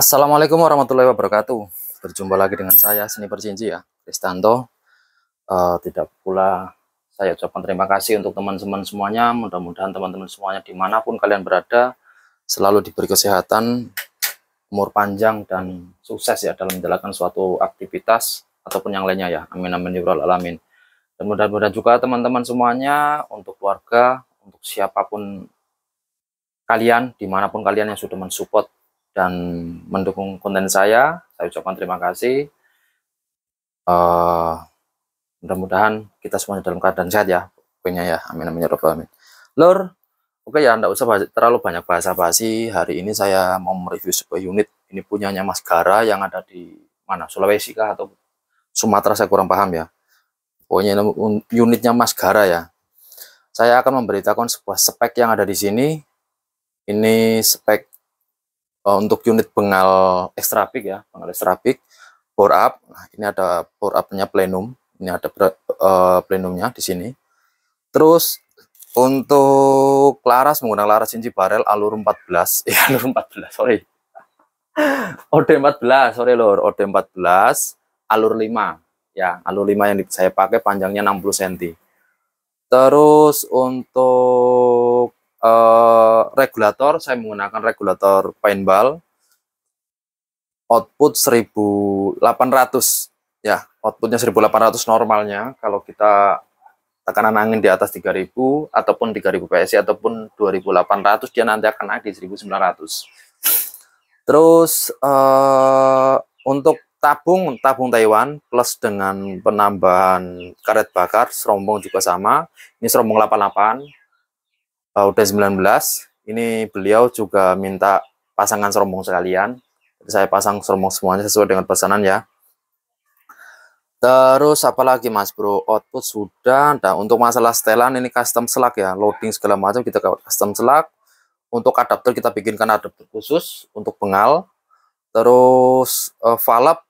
Assalamualaikum warahmatullahi wabarakatuh. Berjumpa lagi dengan saya Seni percinci ya, Kristanto. Uh, tidak pula saya ucapkan terima kasih untuk teman-teman semuanya. Mudah-mudahan teman-teman semuanya dimanapun kalian berada selalu diberi kesehatan, umur panjang dan sukses ya dalam menjalankan suatu aktivitas ataupun yang lainnya ya. Amin amin ya alamin. Dan mudah-mudahan juga teman-teman semuanya untuk keluarga, untuk siapapun kalian, dimanapun kalian yang sudah mensupport dan mendukung konten saya. Saya ucapkan terima kasih. Uh, mudah-mudahan kita semuanya dalam keadaan sehat ya. Pokoknya ya, amin amin ya robbal alamin. Lur, oke okay ya, enggak usah terlalu banyak bahasa basi. Hari ini saya mau mereview sebuah unit. Ini punyanya Mas Gara yang ada di mana? Sulawesi kah atau Sumatera saya kurang paham ya. Pokoknya unitnya Mas Gara ya. Saya akan memberitakan sebuah spek yang ada di sini. Ini spek uh, untuk unit pengal extra peak ya pengal extra peak bore up nah ini ada up-nya plenum ini ada uh, plenumnya di sini terus untuk laras menggunakan laras inci barel alur 14 ya eh, alur 14 sorry OD 14 sorry lor OD 14 alur 5 ya alur 5 yang saya pakai panjangnya 60 cm terus untuk Eh, regulator saya menggunakan regulator paintball output 1800 ya outputnya 1800 normalnya kalau kita tekanan angin di atas 3000 ataupun 3000 psi ataupun 2800 dia nanti akan naik di 1900 terus uh, untuk tabung tabung Taiwan plus dengan penambahan karet bakar serombong juga sama ini serombong 88 uh, 19 ini beliau juga minta pasangan serombong sekalian Jadi saya pasang serombong semuanya sesuai dengan pesanan ya terus apalagi mas bro output sudah nah untuk masalah setelan ini custom selak ya loading segala macam kita custom selak untuk adapter kita bikinkan adapter khusus untuk pengal terus uh, valve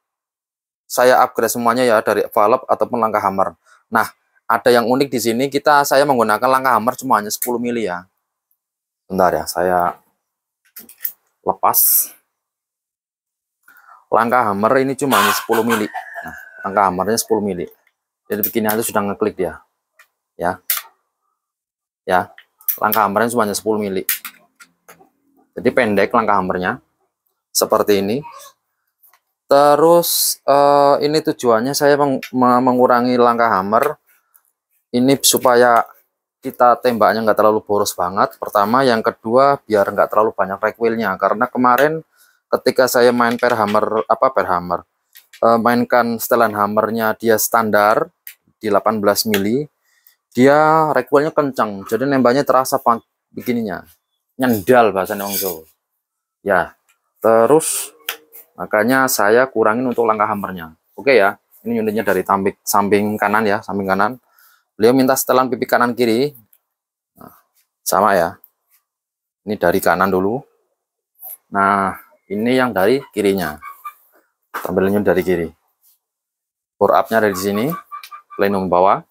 saya upgrade semuanya ya dari valve ataupun langkah hammer nah ada yang unik di sini kita saya menggunakan langkah hammer cuma hanya 10 mili ya bentar ya saya lepas langkah hammer ini cuma hanya 10 mili nah, langkah hammernya 10 mili jadi begini aja sudah ngeklik dia ya ya langkah hammernya cuma hanya 10 mili jadi pendek langkah hammernya seperti ini Terus uh, ini tujuannya saya meng mengurangi langkah hammer ini supaya kita tembaknya nggak terlalu boros banget pertama yang kedua biar nggak terlalu banyak recoilnya karena kemarin ketika saya main per hammer apa per hammer eh, mainkan setelan hammernya dia standar di 18 mili dia recoilnya kencang jadi nembaknya terasa begininya nyendal bahasa Nongso ya terus makanya saya kurangin untuk langkah hammernya oke ya ini unitnya dari tampik samping kanan ya samping kanan Beliau minta setelan pipi kanan kiri. Nah, sama ya. Ini dari kanan dulu. Nah, ini yang dari kirinya. Tampilannya dari kiri. Pour up-nya dari sini, plenum bawah.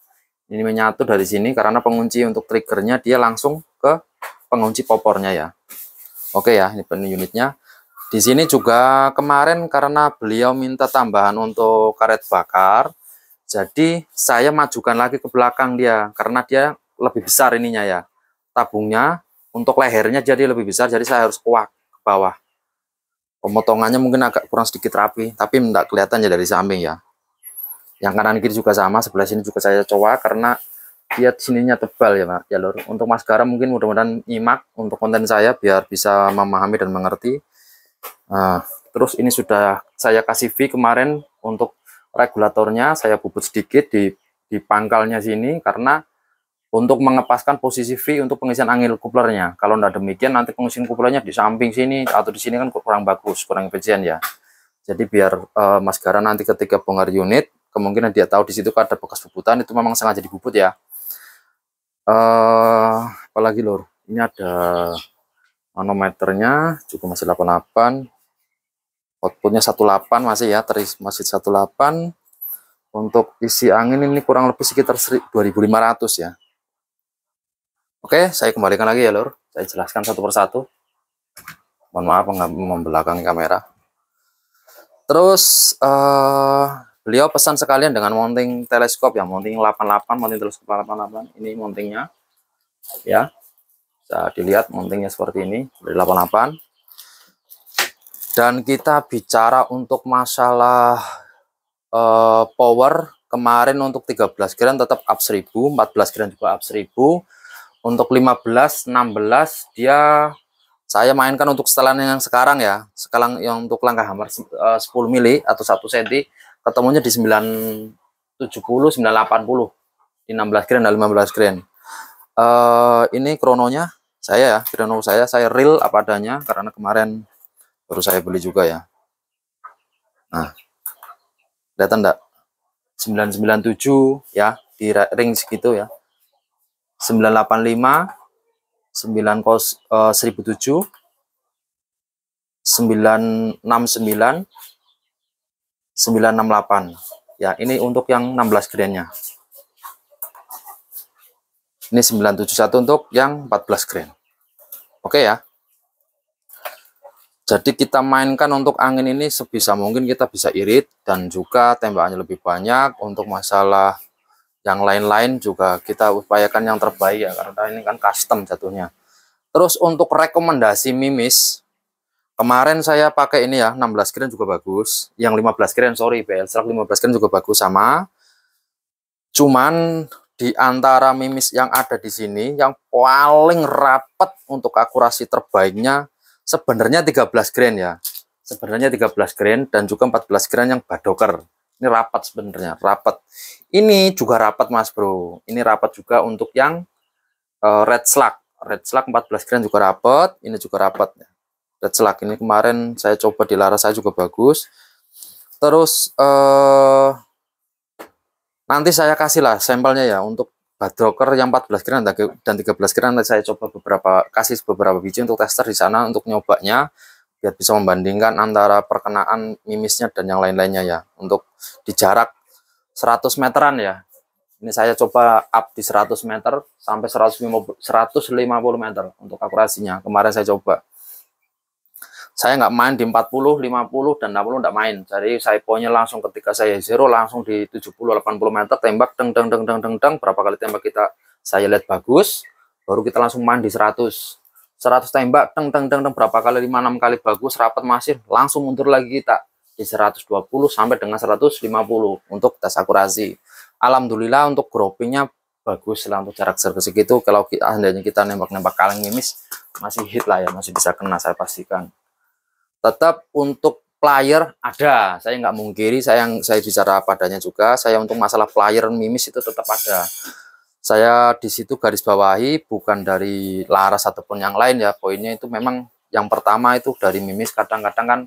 Ini menyatu dari sini karena pengunci untuk triggernya dia langsung ke pengunci popornya ya. Oke ya, ini penuh unitnya. Di sini juga kemarin karena beliau minta tambahan untuk karet bakar, jadi saya majukan lagi ke belakang dia karena dia lebih besar ininya ya. Tabungnya untuk lehernya jadi lebih besar jadi saya harus kuak ke bawah. Pemotongannya mungkin agak kurang sedikit rapi tapi tidak kelihatan ya dari samping ya. Yang kanan kiri juga sama, sebelah sini juga saya coba karena dia sininya tebal ya Pak ya Untuk maskara mungkin mudah-mudahan nyimak untuk konten saya biar bisa memahami dan mengerti. Nah, terus ini sudah saya kasih fee kemarin untuk regulatornya saya bubut sedikit di di pangkalnya sini karena untuk mengepaskan posisi V untuk pengisian angin kuplernya. Kalau tidak demikian nanti pengisian kuplernya di samping sini atau di sini kan kurang bagus, kurang efisien ya. Jadi biar uh, Mas Gara nanti ketika bongkar unit, kemungkinan dia tahu di situ ada bekas bubutan itu memang sengaja dibubut ya. Uh, apalagi lor, ini ada manometernya cukup masih 88 outputnya 18 masih ya teris masih 18 untuk isi angin ini kurang lebih sekitar 2500 ya Oke saya kembalikan lagi ya lor saya jelaskan satu persatu mohon maaf membelakangi kamera terus uh, beliau pesan sekalian dengan mounting teleskop ya mounting 88 mounting teleskop 88 ini mountingnya ya bisa dilihat mountingnya seperti ini dari 88 dan kita bicara untuk masalah uh, power kemarin untuk 13 grand tetap up 1000 14 grand juga up 1000 untuk 15 16 dia saya mainkan untuk setelan yang sekarang ya sekarang yang untuk langkah hammer 10 eh, mili atau 1 cm ketemunya di 970 980 di 16 grand dan 15 grand uh, ini krononya saya ya krono saya saya real apa adanya karena kemarin baru saya beli juga ya nah kelihatan enggak 997 ya di ring segitu ya 985 9 eh, 1007 969 968 ya ini untuk yang 16 grandnya ini 971 untuk yang 14 grand oke ya jadi kita mainkan untuk angin ini sebisa mungkin kita bisa irit dan juga tembakannya lebih banyak untuk masalah yang lain-lain juga kita upayakan yang terbaik ya karena ini kan custom jatuhnya. Terus untuk rekomendasi mimis kemarin saya pakai ini ya 16 keren juga bagus, yang 15 keren sorry BL 15 keren juga bagus sama. Cuman di antara mimis yang ada di sini yang paling rapat untuk akurasi terbaiknya Sebenarnya 13 grain ya. Sebenarnya 13 grain dan juga 14 grain yang badoker. Ini rapat sebenarnya, rapat. Ini juga rapat Mas Bro. Ini rapat juga untuk yang uh, red slug. Red slug 14 grain juga rapat, ini juga rapat Red slug ini kemarin saya coba di laras saya juga bagus. Terus uh, nanti saya kasih lah sampelnya ya untuk Badrocker yang 14 gram dan 13 gram saya coba beberapa kasih beberapa biji untuk tester di sana untuk nyobanya biar bisa membandingkan antara perkenaan mimisnya dan yang lain-lainnya ya untuk di jarak 100 meteran ya ini saya coba up di 100 meter sampai 150, 150 meter untuk akurasinya kemarin saya coba saya nggak main di 40, 50, dan 60 nggak main. Jadi saya poinnya langsung ketika saya zero langsung di 70, 80 meter tembak deng deng deng deng deng deng berapa kali tembak kita saya lihat bagus, baru kita langsung main di 100. 100 tembak deng deng deng deng berapa kali 5 6 kali bagus rapat masih langsung mundur lagi kita di 120 sampai dengan 150 untuk tes akurasi. Alhamdulillah untuk groupingnya bagus lah untuk jarak servis segitu kalau kita, andainya kita nembak-nembak kaleng mimis masih hit lah ya masih bisa kena saya pastikan tetap untuk player ada. Saya nggak mungkiri, saya yang saya bicara padanya juga. Saya untuk masalah player mimis itu tetap ada. Saya di situ garis bawahi bukan dari Laras ataupun yang lain ya. Poinnya itu memang yang pertama itu dari mimis kadang-kadang kan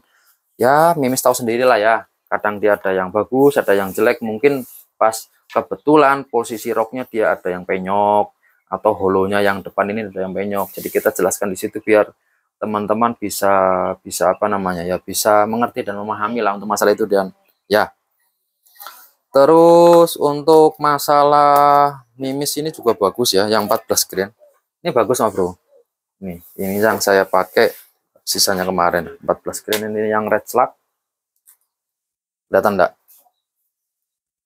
ya mimis tahu sendiri lah ya. Kadang dia ada yang bagus, ada yang jelek. Mungkin pas kebetulan posisi roknya dia ada yang penyok atau holonya yang depan ini ada yang penyok. Jadi kita jelaskan di situ biar teman-teman bisa bisa apa namanya ya bisa mengerti dan memahami lah untuk masalah itu dan ya terus untuk masalah mimis ini juga bagus ya yang 14 green ini bagus sama bro nih ini yang saya pakai sisanya kemarin 14 green ini yang red slug kelihatan enggak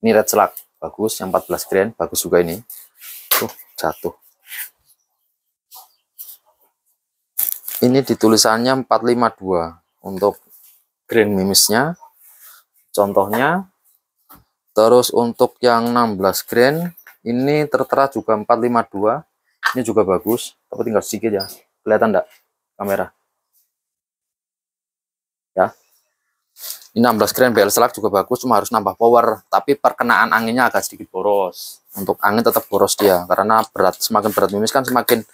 ini red slug bagus yang 14 green bagus juga ini tuh jatuh ini ditulisannya 452 untuk green mimisnya contohnya terus untuk yang 16 grain ini tertera juga 452 ini juga bagus tapi tinggal sedikit ya kelihatan enggak kamera ya ini 16 grain BL selak juga bagus cuma harus nambah power tapi perkenaan anginnya agak sedikit boros untuk angin tetap boros dia karena berat semakin berat mimis kan semakin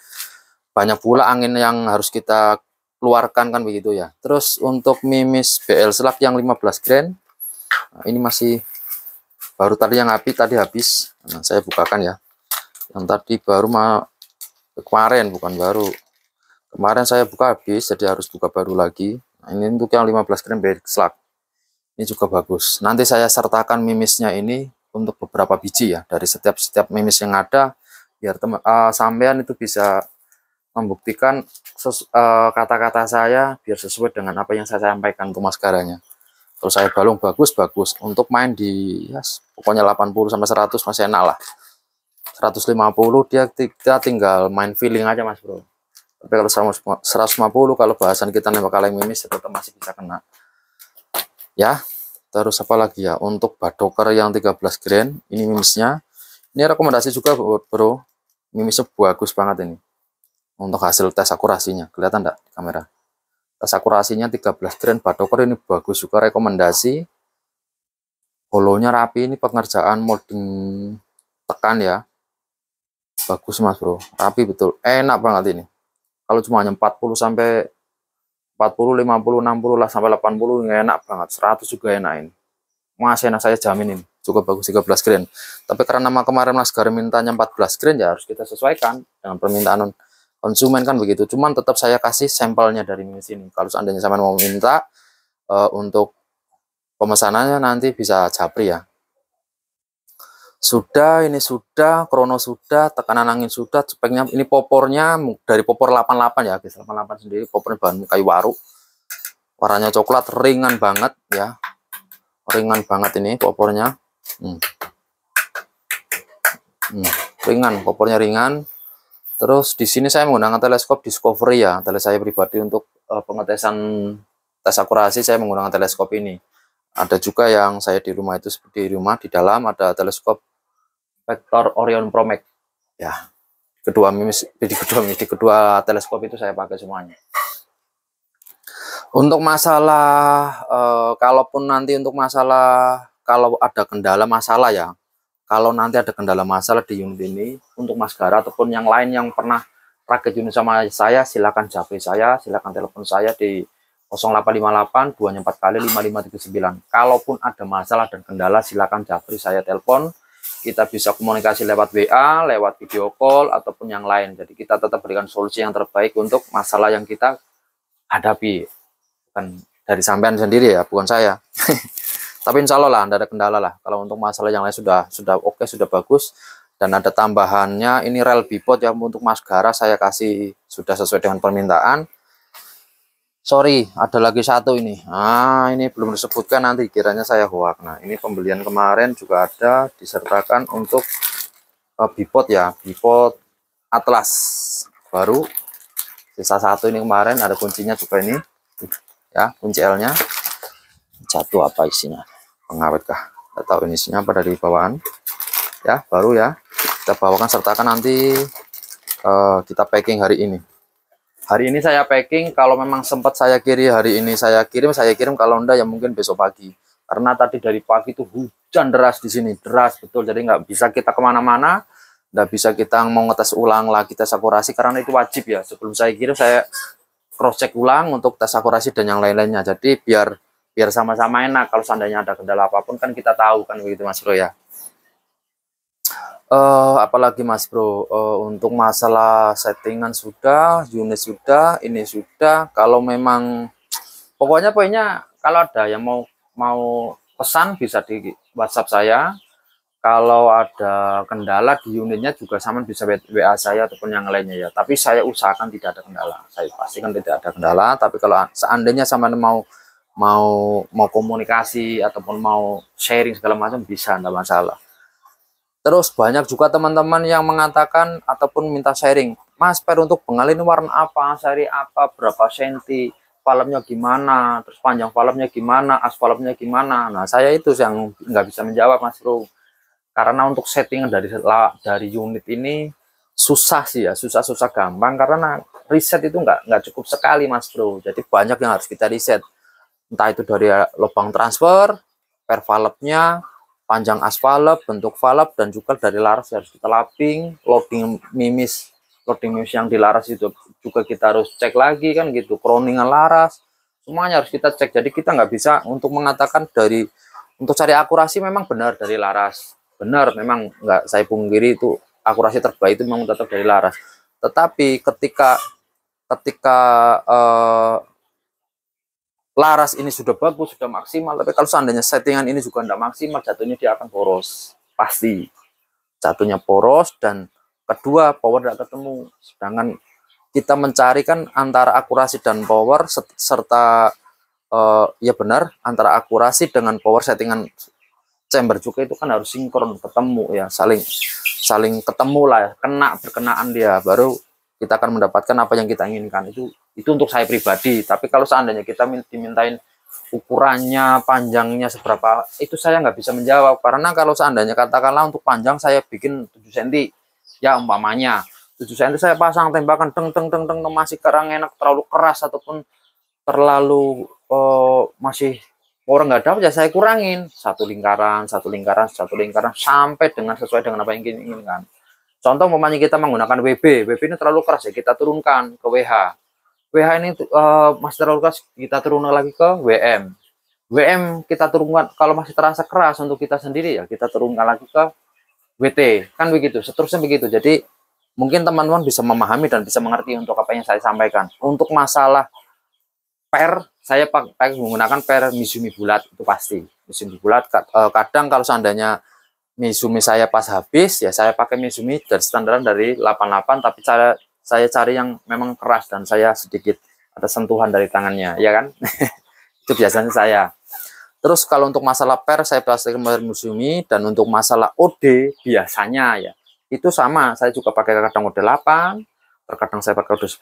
banyak pula angin yang harus kita keluarkan kan begitu ya terus untuk mimis BL selak yang 15 grand nah, ini masih baru tadi yang api tadi habis nah, saya bukakan ya yang tadi baru ma kemarin bukan baru kemarin saya buka habis jadi harus buka baru lagi nah, ini untuk yang 15 gram BL selak ini juga bagus nanti saya sertakan mimisnya ini untuk beberapa biji ya dari setiap setiap mimis yang ada biar teman uh, eh, sampean itu bisa membuktikan eh, kata-kata uh, saya biar sesuai dengan apa yang saya sampaikan ke maskaranya. terus saya balung bagus bagus untuk main di ya, pokoknya 80 sampai 100 masih enak lah. 150 dia kita tinggal main feeling aja Mas Bro. Tapi kalau 150 kalau bahasan kita nembak kaleng mimis tetap masih bisa kena. Ya. Terus apa lagi ya untuk badoker yang 13 grand ini mimisnya. Ini rekomendasi juga Bro. Mimisnya bagus banget ini untuk hasil tes akurasinya kelihatan enggak di kamera tes akurasinya 13 grain badoker ini bagus juga rekomendasi holonya rapi ini pengerjaan molding tekan ya bagus mas bro rapi betul enak banget ini kalau cuma hanya 40 sampai 40 50 60 lah sampai 80 enak banget 100 juga enak ini mas enak saya jaminin cukup bagus 13 grain tapi karena kemarin mas Garmin tanya 14 grain ya harus kita sesuaikan dengan permintaan konsumen kan begitu. Cuman tetap saya kasih sampelnya dari mesin. sini. Kalau seandainya sama mau minta uh, untuk pemesanannya nanti bisa japri ya. Sudah, ini sudah, krono sudah, tekanan angin sudah, speknya ini popornya dari popor 88 ya, guys. 88 sendiri popornya bahan kayu waru. Warnanya coklat ringan banget ya. Ringan banget ini popornya. Hmm. Hmm. ringan, popornya ringan. Terus di sini saya menggunakan teleskop Discovery ya, teleskop saya pribadi untuk uh, pengetesan tes akurasi saya menggunakan teleskop ini. Ada juga yang saya di rumah itu seperti di rumah di dalam ada teleskop Vector Orion Promec. Ya, kedua mimis, di kedua di kedua teleskop itu saya pakai semuanya. Untuk masalah, uh, kalaupun nanti untuk masalah, kalau ada kendala masalah ya, kalau nanti ada kendala masalah di unit ini untuk maskara ataupun yang lain yang pernah pakai unit sama saya silakan jawab saya silakan telepon saya di 0858 24 kali 5539 kalaupun ada masalah dan kendala silakan jawab saya telepon kita bisa komunikasi lewat WA, lewat video call, ataupun yang lain. Jadi kita tetap berikan solusi yang terbaik untuk masalah yang kita hadapi. Bukan dari sampean sendiri ya, bukan saya. Tapi insya Allah lah, tidak ada kendala lah. Kalau untuk masalah yang lain sudah sudah oke, okay, sudah bagus. Dan ada tambahannya, ini rel bipod ya untuk mas gara saya kasih sudah sesuai dengan permintaan. Sorry, ada lagi satu ini. Ah, ini belum disebutkan nanti kiranya saya hoak. Nah, ini pembelian kemarin juga ada disertakan untuk uh, eh, bipod ya, bipod Atlas baru. Sisa satu ini kemarin ada kuncinya juga ini. Ya, kunci L-nya. Jatuh apa isinya? pengawet kah atau inisinya pada di bawaan ya baru ya kita bawakan sertakan nanti uh, kita packing hari ini hari ini saya packing kalau memang sempat saya kirim hari ini saya kirim saya kirim kalau enggak ya mungkin besok pagi karena tadi dari pagi itu hujan deras di sini deras betul jadi nggak bisa kita kemana-mana nggak bisa kita mau ngetes ulang lah kita akurasi karena itu wajib ya sebelum saya kirim saya cross check ulang untuk tes akurasi dan yang lain-lainnya jadi biar biar sama-sama enak kalau seandainya ada kendala apapun kan kita tahu kan begitu Mas Bro ya uh, apalagi Mas Bro uh, untuk masalah settingan sudah unit sudah ini sudah kalau memang pokoknya pokoknya kalau ada yang mau mau pesan bisa di WhatsApp saya kalau ada kendala di unitnya juga sama bisa WA saya ataupun yang lainnya ya. Tapi saya usahakan tidak ada kendala. Saya pastikan tidak ada kendala. Tapi kalau seandainya sama mau mau mau komunikasi ataupun mau sharing segala macam bisa tidak masalah terus banyak juga teman-teman yang mengatakan ataupun minta sharing mas per untuk pengalin warna apa seri apa berapa senti palemnya gimana terus panjang palemnya gimana aspalmnya gimana nah saya itu yang nggak bisa menjawab mas bro karena untuk setting dari dari unit ini susah sih ya susah-susah gampang karena riset itu nggak nggak cukup sekali mas bro jadi banyak yang harus kita riset entah itu dari lubang transfer, per valve-nya, panjang as valve, bentuk valve, dan juga dari laras harus kita lapping, loading mimis, loading mimis yang di laras itu juga kita harus cek lagi kan gitu, kroningan laras, semuanya harus kita cek. Jadi kita nggak bisa untuk mengatakan dari untuk cari akurasi memang benar dari laras, benar memang nggak saya punggiri itu akurasi terbaik itu memang tetap dari laras. Tetapi ketika ketika eh, laras ini sudah bagus, sudah maksimal, tapi kalau seandainya settingan ini juga tidak maksimal, jatuhnya dia akan poros. Pasti. Jatuhnya poros dan kedua power tidak ketemu. Sedangkan kita mencarikan antara akurasi dan power serta eh, ya benar antara akurasi dengan power settingan chamber juga itu kan harus sinkron ketemu ya saling saling ketemu lah ya, kena berkenaan dia baru kita akan mendapatkan apa yang kita inginkan itu itu untuk saya pribadi tapi kalau seandainya kita dimintain ukurannya panjangnya seberapa itu saya nggak bisa menjawab karena kalau seandainya katakanlah untuk panjang saya bikin 7 cm ya umpamanya 7 cm saya pasang tembakan teng teng teng teng masih kerang enak terlalu keras ataupun terlalu uh, masih orang nggak dapat ya saya kurangin satu lingkaran satu lingkaran satu lingkaran sampai dengan sesuai dengan apa yang ingin inginkan Contoh umpamanya kita menggunakan WB, WB ini terlalu keras ya kita turunkan ke WH. WH ini uh, masih terlalu keras kita turunkan lagi ke WM. WM kita turunkan kalau masih terasa keras untuk kita sendiri ya kita turunkan lagi ke WT. Kan begitu, seterusnya begitu. Jadi mungkin teman-teman bisa memahami dan bisa mengerti untuk apa yang saya sampaikan. Untuk masalah per saya pakai menggunakan per misumi bulat itu pasti. Misumi bulat eh, kadang kalau seandainya Mizumi saya pas habis ya saya pakai Mizumi dari standaran dari 88 tapi cara saya cari yang memang keras dan saya sedikit ada sentuhan dari tangannya ya kan itu biasanya saya terus kalau untuk masalah per saya plastik Mizumi dan untuk masalah OD biasanya ya itu sama saya juga pakai kadang OD 8 terkadang saya pakai OD 10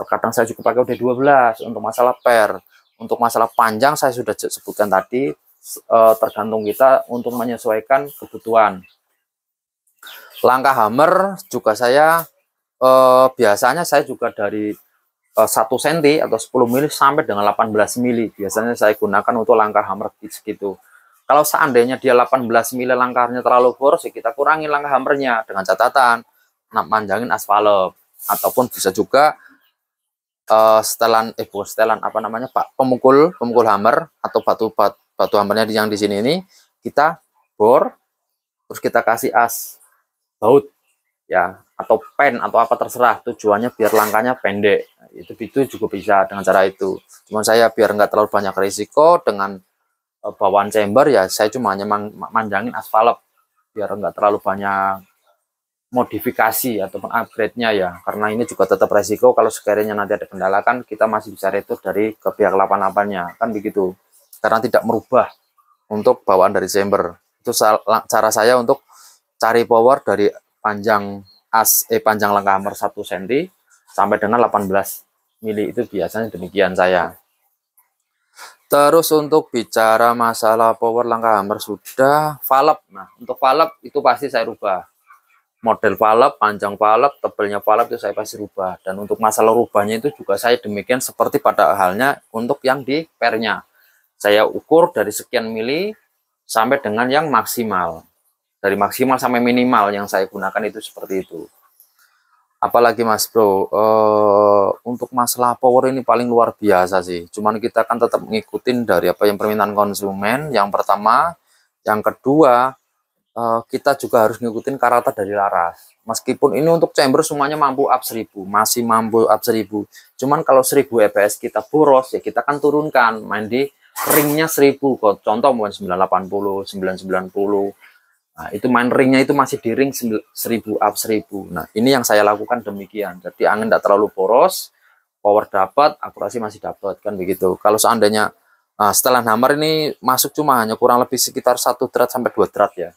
terkadang saya juga pakai OD 12 untuk masalah per untuk masalah panjang saya sudah sebutkan tadi uh, tergantung kita untuk menyesuaikan kebutuhan. Langkah hammer juga saya uh, biasanya saya juga dari eh, satu senti atau 10 mili sampai dengan 18 mili biasanya saya gunakan untuk langkah hammer di gitu kalau seandainya dia 18 mili langkahnya terlalu ya kita kurangi langkah hammernya dengan catatan manjangin aspal ataupun bisa juga uh, setelan eh setelan apa namanya pak pemukul pemukul hammer atau batu bat batu hambarnya yang di sini ini kita bor terus kita kasih as baut ya atau pen atau apa terserah tujuannya biar langkahnya pendek itu itu juga bisa dengan cara itu cuman saya biar nggak terlalu banyak risiko dengan e, bawaan chamber ya saya cuma hanya manjangin valve biar nggak terlalu banyak modifikasi ataupun upgrade-nya ya karena ini juga tetap resiko kalau sekiranya nanti ada kendala kan kita masih bisa retur dari ke pihak lapan nya kan begitu karena tidak merubah untuk bawaan dari chamber. Itu cara saya untuk cari power dari panjang as eh panjang langkah hammer 1 cm sampai dengan 18 mili itu biasanya demikian saya. Terus untuk bicara masalah power langkah hammer sudah valve. Nah, untuk valve itu pasti saya rubah. Model valve, panjang valve, tebelnya valve itu saya pasti rubah. Dan untuk masalah rubahnya itu juga saya demikian seperti pada halnya untuk yang di pernya saya ukur dari sekian mili sampai dengan yang maksimal. Dari maksimal sampai minimal yang saya gunakan itu seperti itu. Apalagi Mas Bro, uh, untuk masalah power ini paling luar biasa sih. Cuman kita kan tetap ngikutin dari apa yang permintaan konsumen yang pertama, yang kedua uh, kita juga harus ngikutin karakter dari laras. Meskipun ini untuk chamber semuanya mampu up 1000, masih mampu up 1000. Cuman kalau 1000 EPS kita boros ya kita kan turunkan main di ringnya 1000 kok contoh mungkin 980 990 nah itu main ringnya itu masih di ring 1000 up 1000 nah ini yang saya lakukan demikian jadi angin tidak terlalu boros power dapat akurasi masih dapat kan begitu kalau seandainya nah, setelan hammer ini masuk cuma hanya kurang lebih sekitar satu drat sampai dua drat ya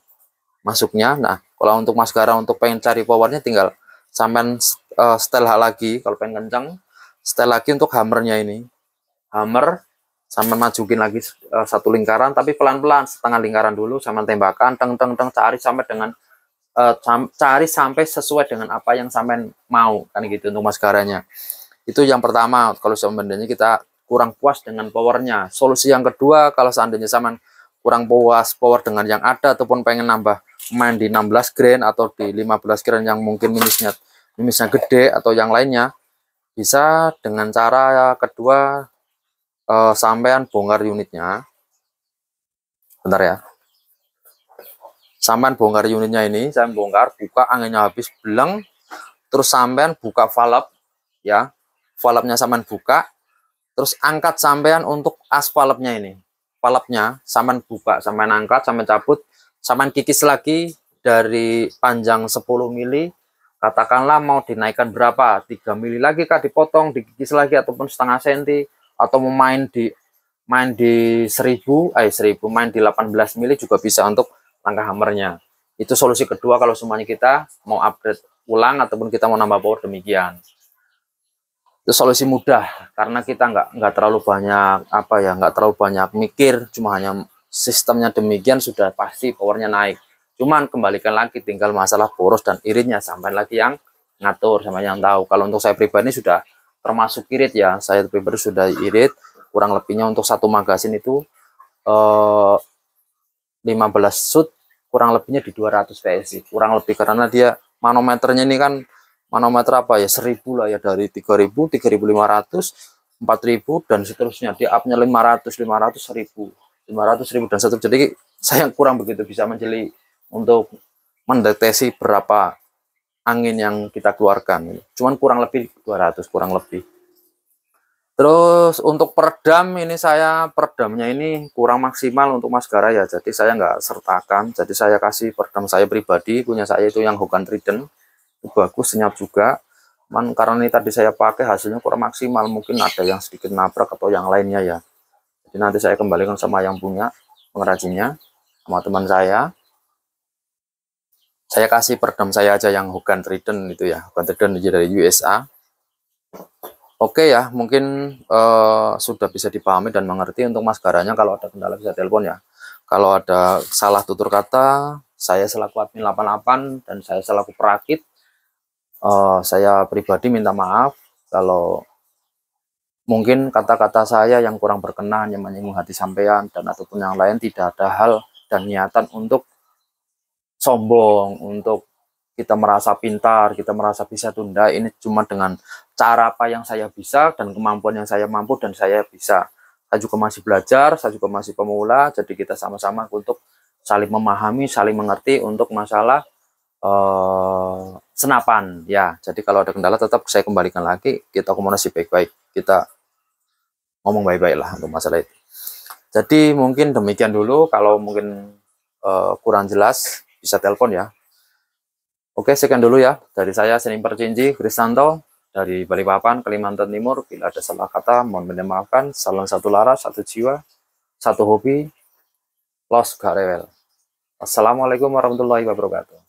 masuknya nah kalau untuk maskara untuk pengen cari powernya tinggal sampean uh, setel lagi kalau pengen kencang setel lagi untuk hammernya ini hammer sama majukin lagi uh, satu lingkaran tapi pelan-pelan setengah lingkaran dulu sama tembakan teng teng teng cari sampai dengan uh, cari sampai sesuai dengan apa yang sampean mau kan gitu untuk maskaranya itu yang pertama kalau sebenarnya kita kurang puas dengan powernya solusi yang kedua kalau seandainya sama kurang puas power dengan yang ada ataupun pengen nambah main di 16 grain atau di 15 grain yang mungkin minusnya minusnya gede atau yang lainnya bisa dengan cara kedua uh, sampean bongkar unitnya bentar ya sampean bongkar unitnya ini saya bongkar buka anginnya habis beleng terus sampean buka valve ya valve-nya sampean buka terus angkat sampean untuk as valve-nya ini valve-nya sampean buka sampean angkat sampean cabut sampean kikis lagi dari panjang 10 mili katakanlah mau dinaikkan berapa 3 mili lagi kah dipotong dikikis lagi ataupun setengah senti atau mau main di main di 1000 eh 1000 main di 18 mili juga bisa untuk langkah hammernya itu solusi kedua kalau semuanya kita mau upgrade ulang ataupun kita mau nambah power demikian itu solusi mudah karena kita nggak nggak terlalu banyak apa ya nggak terlalu banyak mikir cuma hanya sistemnya demikian sudah pasti powernya naik cuman kembalikan lagi tinggal masalah boros dan iritnya sampai lagi yang ngatur sama yang tahu kalau untuk saya pribadi sudah termasuk irit ya saya baru sudah irit kurang lebihnya untuk satu magasin itu eh, 15 sud kurang lebihnya di 200 PSI kurang lebih karena dia manometernya ini kan manometer apa ya 1000 lah ya dari 3000 3500 4000 dan seterusnya dia upnya 500 500 1000 500 1000 dan seterusnya jadi saya kurang begitu bisa menjeli untuk mendeteksi berapa angin yang kita keluarkan. Cuman kurang lebih 200, kurang lebih. Terus untuk peredam ini saya peredamnya ini kurang maksimal untuk maskara ya. Jadi saya nggak sertakan. Jadi saya kasih peredam saya pribadi punya saya itu yang Hogan Trident. bagus, senyap juga. Man, karena ini tadi saya pakai hasilnya kurang maksimal, mungkin ada yang sedikit nabrak atau yang lainnya ya. Jadi nanti saya kembalikan sama yang punya pengrajinnya, sama teman saya. Saya kasih perdam saya aja yang Hogan Trident itu ya, Hogan Trident aja dari USA. Oke ya, mungkin uh, sudah bisa dipahami dan mengerti untuk maskaranya kalau ada kendala bisa telepon ya. Kalau ada salah tutur kata, saya selaku admin 88 dan saya selaku perakit, uh, saya pribadi minta maaf kalau mungkin kata-kata saya yang kurang berkenan yang menyinggung hati sampean dan ataupun yang lain tidak ada hal dan niatan untuk sombong untuk kita merasa pintar, kita merasa bisa tunda ini cuma dengan cara apa yang saya bisa dan kemampuan yang saya mampu dan saya bisa. Saya juga masih belajar, saya juga masih pemula, jadi kita sama-sama untuk saling memahami, saling mengerti untuk masalah uh, senapan ya. Jadi kalau ada kendala tetap saya kembalikan lagi, kita komunikasi baik-baik, kita ngomong baik-baik lah untuk masalah itu. Jadi mungkin demikian dulu, kalau mungkin uh, kurang jelas bisa telepon ya. Oke, sekian dulu ya dari saya Senin Percinci Kristanto dari Balikpapan, Kalimantan Timur. Bila ada salah kata, mohon dimaafkan. Salam satu lara satu jiwa, satu hobi. Los gak Assalamualaikum warahmatullahi wabarakatuh.